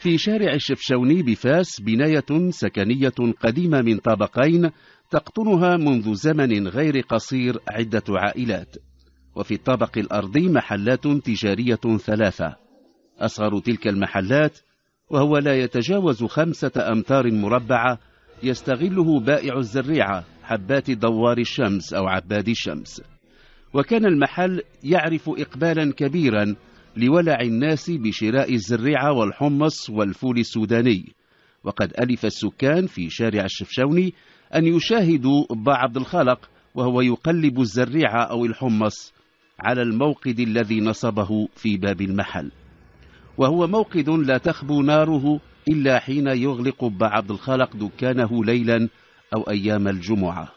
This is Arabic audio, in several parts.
في شارع الشفشوني بفاس بناية سكنية قديمة من طابقين تقطنها منذ زمن غير قصير عدة عائلات وفي الطابق الأرضي محلات تجارية ثلاثة أصغر تلك المحلات وهو لا يتجاوز خمسة أمتار مربعة يستغله بائع الزريعة حبات دوار الشمس أو عباد الشمس وكان المحل يعرف إقبالا كبيرا لولع الناس بشراء الزريعة والحمص والفول السوداني وقد ألف السكان في شارع الشفشوني أن يشاهدوا با عبد الخالق وهو يقلب الزريعة أو الحمص على الموقد الذي نصبه في باب المحل وهو موقد لا تخبو ناره إلا حين يغلق با عبد الخالق دكانه ليلا أو أيام الجمعة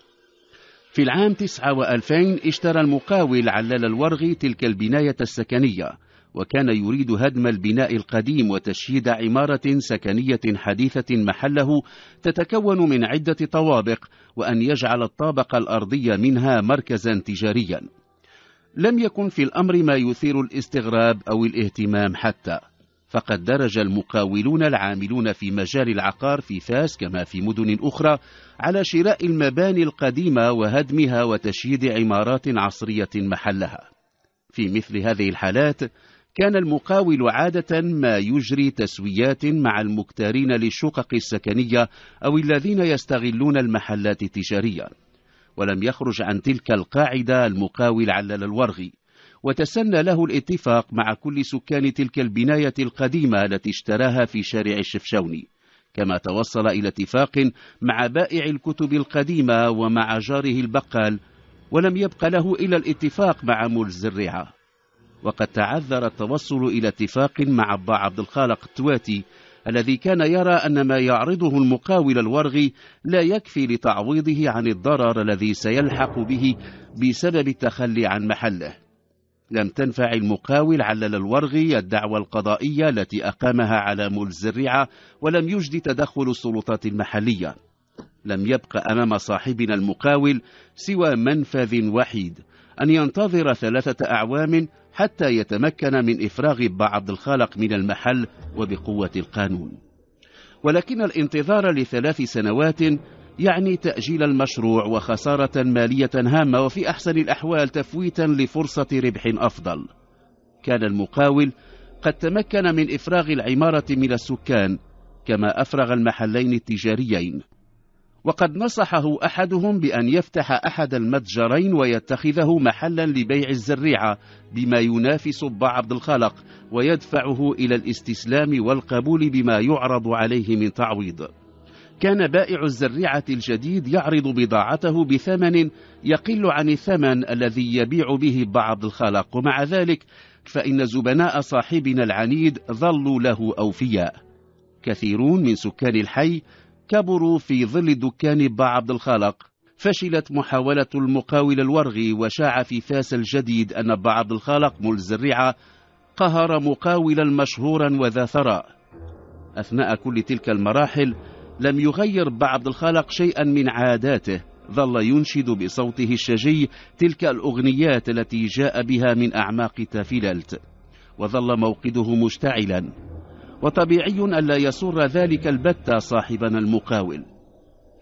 في العام وألفين اشترى المقاول علال الورغي تلك البناية السكنية وكان يريد هدم البناء القديم وتشييد عمارة سكنية حديثة محله تتكون من عدة طوابق وأن يجعل الطابق الأرضي منها مركزا تجاريا لم يكن في الأمر ما يثير الاستغراب أو الاهتمام حتى فقد درج المقاولون العاملون في مجال العقار في فاس كما في مدن أخرى على شراء المباني القديمة وهدمها وتشييد عمارات عصرية محلها في مثل هذه الحالات كان المقاول عادة ما يجري تسويات مع المكتارين للشقق السكنية أو الذين يستغلون المحلات التجارية ولم يخرج عن تلك القاعدة المقاول علل الورغي وتسنى له الاتفاق مع كل سكان تلك البناية القديمة التي اشتراها في شارع الشفشوني كما توصل إلى اتفاق مع بائع الكتب القديمة ومع جاره البقال ولم يبق له إلا الاتفاق مع مول الرعاة وقد تعذر التوصل إلى اتفاق مع عبد الخالق التواتي الذي كان يرى أن ما يعرضه المقاول الورغي لا يكفي لتعويضه عن الضرر الذي سيلحق به بسبب التخلي عن محله لم تنفع المقاول علل الورغي الدعوى القضائية التي أقامها على مول الزريعة ولم يجد تدخل السلطات المحلية لم يبق أمام صاحبنا المقاول سوى منفذ وحيد أن ينتظر ثلاثة أعوام حتى يتمكن من إفراغ بعض الخلق من المحل وبقوة القانون ولكن الانتظار لثلاث سنوات يعني تأجيل المشروع وخسارة مالية هامة وفي أحسن الأحوال تفويتا لفرصة ربح أفضل كان المقاول قد تمكن من إفراغ العمارة من السكان كما أفرغ المحلين التجاريين وقد نصحه أحدهم بأن يفتح أحد المتجرين ويتخذه محلا لبيع الزريعة بما ينافس بعض عبد الخالق ويدفعه إلى الاستسلام والقبول بما يعرض عليه من تعويض كان بائع الزريعة الجديد يعرض بضاعته بثمن يقل عن الثمن الذي يبيع به بعض عبد الخالق ومع ذلك فإن زبناء صاحبنا العنيد ظلوا له أوفياء كثيرون من سكان الحي كبروا في ظل دكان با عبد الخالق فشلت محاولة المقاول الورغي وشاع في فاس الجديد أن با عبد الخالق مول الزريعة قهر مقاولا مشهورا وذا ثراء أثناء كل تلك المراحل لم يغير با عبد الخالق شيئا من عاداته ظل ينشد بصوته الشجي تلك الأغنيات التي جاء بها من أعماق تافيلالت وظل موقده مشتعلا وطبيعي ألا يسر ذلك البتة صاحبنا المقاول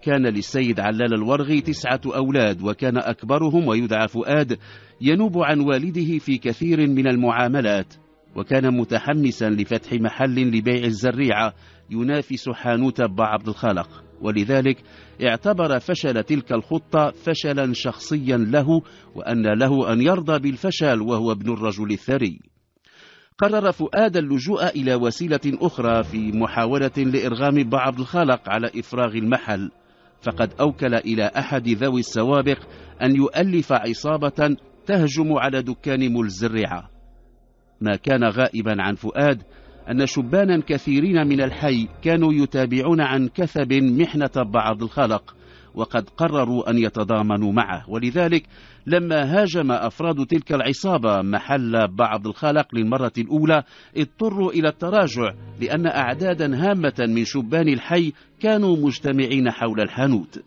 كان للسيد علال الورغي تسعة أولاد وكان أكبرهم ويدعى فؤاد ينوب عن والده في كثير من المعاملات وكان متحمسا لفتح محل لبيع الزريعة ينافس حانوت عبد الخالق ولذلك اعتبر فشل تلك الخطة فشلا شخصيا له وأن له أن يرضى بالفشل وهو ابن الرجل الثري قرر فؤاد اللجوء إلى وسيلة أخرى في محاولة لإرغام بعض الخلق على إفراغ المحل فقد أوكل إلى أحد ذوي السوابق أن يؤلف عصابة تهجم على دكان ملزرعة ما كان غائبا عن فؤاد أن شبانا كثيرين من الحي كانوا يتابعون عن كثب محنة بعض الخلق وقد قرروا أن يتضامنوا معه ولذلك لما هاجم أفراد تلك العصابة محل بعض الخلق للمرة الأولى اضطروا إلى التراجع لأن أعدادا هامة من شبان الحي كانوا مجتمعين حول الحانوت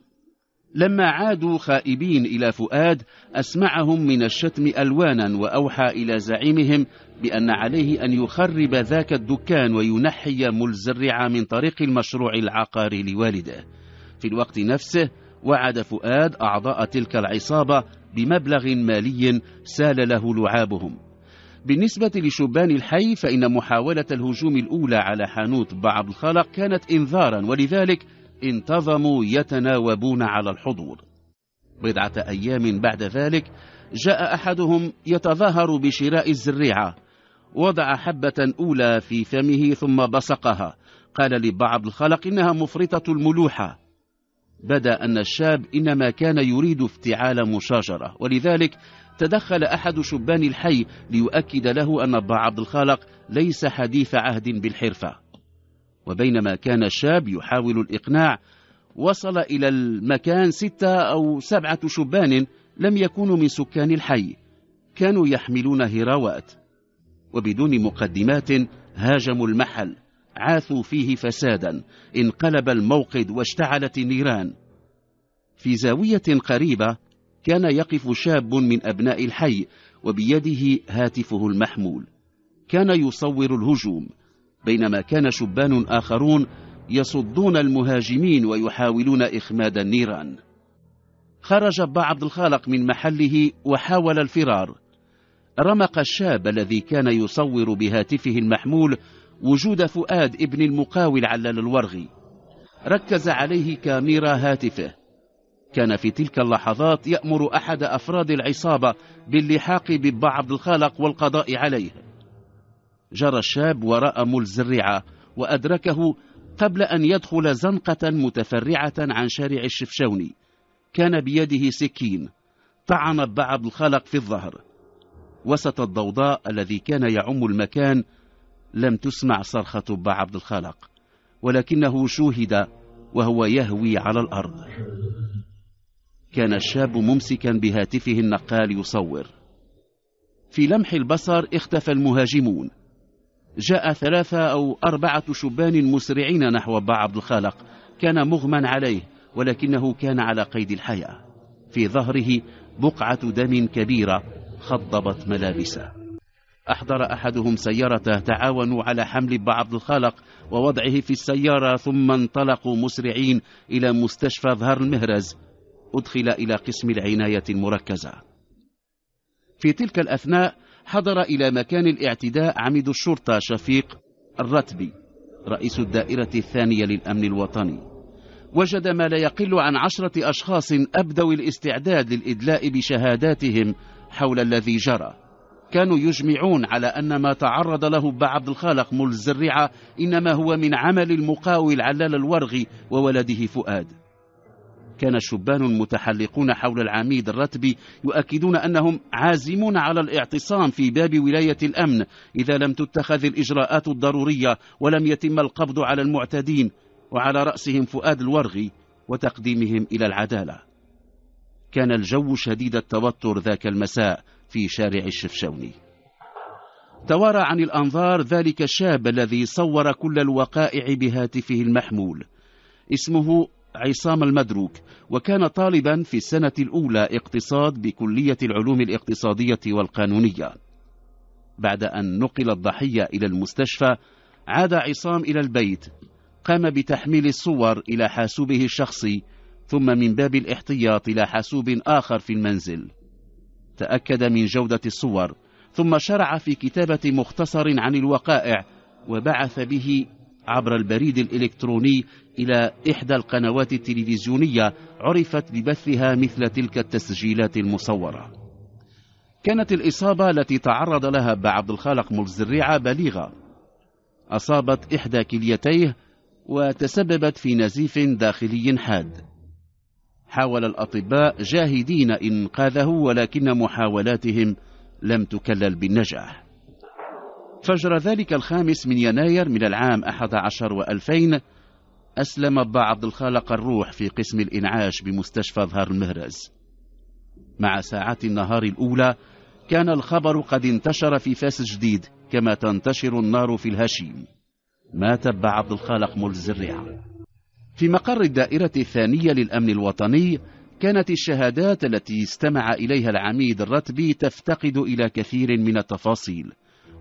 لما عادوا خائبين إلى فؤاد أسمعهم من الشتم ألوانا وأوحى إلى زعيمهم بأن عليه أن يخرب ذاك الدكان وينحي ملزرع من طريق المشروع العقاري لوالده في الوقت نفسه وعد فؤاد أعضاء تلك العصابة بمبلغ مالي سال له لعابهم بالنسبة لشبان الحي فإن محاولة الهجوم الأولى على حانوت بعض الخلق كانت إنذارا ولذلك انتظموا يتناوبون على الحضور بضعة أيام بعد ذلك جاء أحدهم يتظاهر بشراء الزريعة وضع حبة أولى في فمه ثم بصقها قال لبعض الخلق إنها مفرطة الملوحة بدا أن الشاب إنما كان يريد افتعال مشاجرة ولذلك تدخل أحد شبان الحي ليؤكد له أن أبا عبد الخالق ليس حديث عهد بالحرفة وبينما كان الشاب يحاول الإقناع وصل إلى المكان ستة أو سبعة شبان لم يكونوا من سكان الحي كانوا يحملون هراوات وبدون مقدمات هاجموا المحل عاثوا فيه فسادا انقلب الموقد واشتعلت النيران في زاوية قريبة كان يقف شاب من أبناء الحي وبيده هاتفه المحمول كان يصور الهجوم بينما كان شبان آخرون يصدون المهاجمين ويحاولون إخماد النيران خرج ابا عبد الخالق من محله وحاول الفرار رمق الشاب الذي كان يصور بهاتفه المحمول وجود فؤاد ابن المقاول علال الورغي ركز عليه كاميرا هاتفه كان في تلك اللحظات يأمر أحد أفراد العصابة باللحاق ببعض عبد الخالق والقضاء عليه جرى الشاب وراء الرعة وأدركه قبل أن يدخل زنقة متفرعة عن شارع الشفشوني كان بيده سكين طعن بعض عبد الخالق في الظهر وسط الضوضاء الذي كان يعم المكان لم تسمع صرخة با عبد الخالق ولكنه شوهد وهو يهوي على الأرض كان الشاب ممسكا بهاتفه النقال يصور في لمح البصر اختفى المهاجمون جاء ثلاثة أو أربعة شبان مسرعين نحو با عبد الخالق كان مغمى عليه ولكنه كان على قيد الحياة في ظهره بقعة دم كبيرة خضبت ملابسه أحضر أحدهم سيارته تعاونوا على حمل بعض الخلق ووضعه في السيارة ثم انطلقوا مسرعين إلى مستشفى ظهر المهرز أدخل إلى قسم العناية المركزة في تلك الأثناء حضر إلى مكان الاعتداء عميد الشرطة شفيق الرتبي رئيس الدائرة الثانية للأمن الوطني وجد ما لا يقل عن عشرة أشخاص أبدوا الاستعداد للإدلاء بشهاداتهم حول الذي جرى كانوا يجمعون على أن ما تعرض له عبد الخالق مول الزريعة إنما هو من عمل المقاول علال الورغي وولده فؤاد كان الشبان المتحلقون حول العميد الرتبي يؤكدون أنهم عازمون على الاعتصام في باب ولاية الأمن إذا لم تتخذ الإجراءات الضرورية ولم يتم القبض على المعتدين وعلى رأسهم فؤاد الورغي وتقديمهم إلى العدالة كان الجو شديد التوتر ذاك المساء في شارع الشفشوني توارى عن الأنظار ذلك الشاب الذي صور كل الوقائع بهاتفه المحمول اسمه عصام المدروك وكان طالبا في السنة الأولى اقتصاد بكلية العلوم الاقتصادية والقانونية بعد أن نقل الضحية إلى المستشفى عاد عصام إلى البيت قام بتحميل الصور إلى حاسوبه الشخصي ثم من باب الاحتياط إلى حاسوب آخر في المنزل تأكد من جودة الصور ثم شرع في كتابة مختصر عن الوقائع وبعث به عبر البريد الإلكتروني إلى إحدى القنوات التلفزيونية عرفت ببثها مثل تلك التسجيلات المصورة كانت الإصابة التي تعرض لها بعبد الخالق ملزريعة بليغة أصابت إحدى كليتيه وتسببت في نزيف داخلي حاد حاول الأطباء جاهدين إنقاذه ولكن محاولاتهم لم تكلل بالنجاح فجر ذلك الخامس من يناير من العام 11 و2000 أسلم بعض الخالق الروح في قسم الإنعاش بمستشفى ظهر المهرز مع ساعات النهار الأولى كان الخبر قد انتشر في فاس جديد كما تنتشر النار في الهشيم مات عبد الخالق ملز الزريعه في مقر الدائرة الثانية للأمن الوطني كانت الشهادات التي استمع إليها العميد الرتبي تفتقد إلى كثير من التفاصيل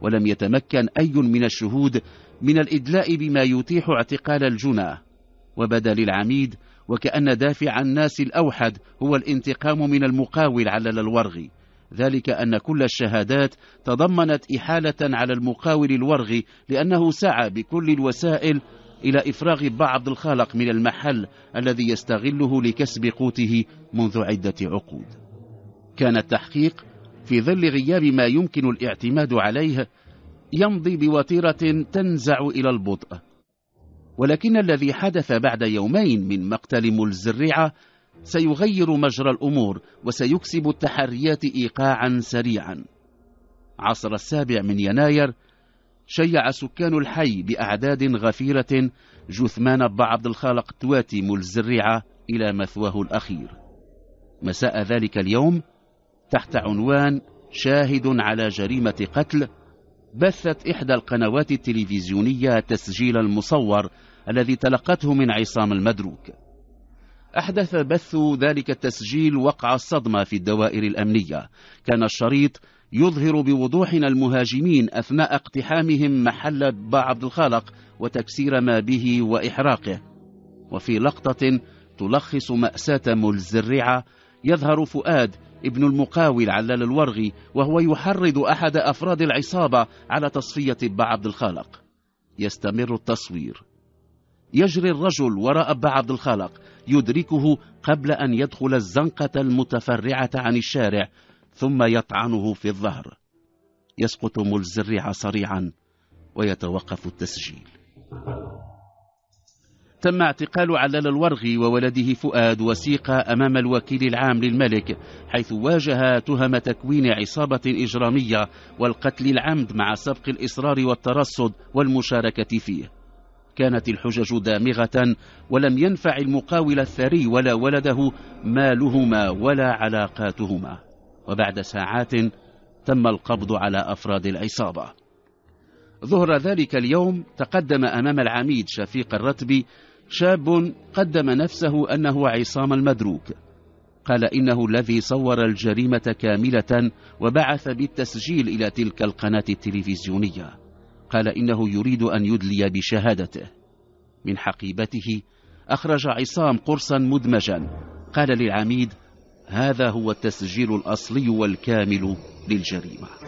ولم يتمكن أي من الشهود من الإدلاء بما يتيح اعتقال الجنى وبدا للعميد وكأن دافع الناس الأوحد هو الانتقام من المقاول علل الورغي ذلك أن كل الشهادات تضمنت إحالة على المقاول الورغي لأنه سعى بكل الوسائل إلى إفراغ بعض الخلق من المحل الذي يستغله لكسب قوته منذ عدة عقود كان التحقيق في ظل غياب ما يمكن الاعتماد عليه يمضي بوتيرة تنزع إلى البطء ولكن الذي حدث بعد يومين من مقتل ملزرعة سيغير مجرى الأمور وسيكسب التحريات إيقاعا سريعا عصر السابع من يناير شيع سكان الحي بأعداد غفيرة جثمان ابا عبد الخالق تواتي ملزرعة إلى مثواه الأخير مساء ذلك اليوم تحت عنوان شاهد على جريمة قتل بثت إحدى القنوات التلفزيونية تسجيل المصور الذي تلقته من عصام المدروك أحدث بث ذلك التسجيل وقع الصدمة في الدوائر الأمنية كان الشريط يظهر بوضوحنا المهاجمين أثناء اقتحامهم محل عبد الخالق وتكسير ما به وإحراقه وفي لقطة تلخص مأساة ملزرعة يظهر فؤاد ابن المقاول علال الورغي وهو يحرض أحد أفراد العصابة على تصفية أبا عبد الخالق يستمر التصوير يجري الرجل وراء أبا عبد الخالق يدركه قبل أن يدخل الزنقة المتفرعة عن الشارع ثم يطعنه في الظهر يسقط ملزرع صريعا ويتوقف التسجيل تم اعتقال علال الورغي وولده فؤاد وسيقى أمام الوكيل العام للملك حيث واجه تهم تكوين عصابة إجرامية والقتل العمد مع سبق الإصرار والترصد والمشاركة فيه كانت الحجج دامغة ولم ينفع المقاول الثري ولا ولده مالهما ولا علاقاتهما وبعد ساعات تم القبض على أفراد العصابة ظهر ذلك اليوم تقدم أمام العميد شفيق الرتبي شاب قدم نفسه أنه عصام المدروك قال إنه الذي صور الجريمة كاملة وبعث بالتسجيل إلى تلك القناة التلفزيونية قال إنه يريد أن يدلي بشهادته من حقيبته أخرج عصام قرصا مدمجا قال للعميد هذا هو التسجيل الأصلي والكامل للجريمة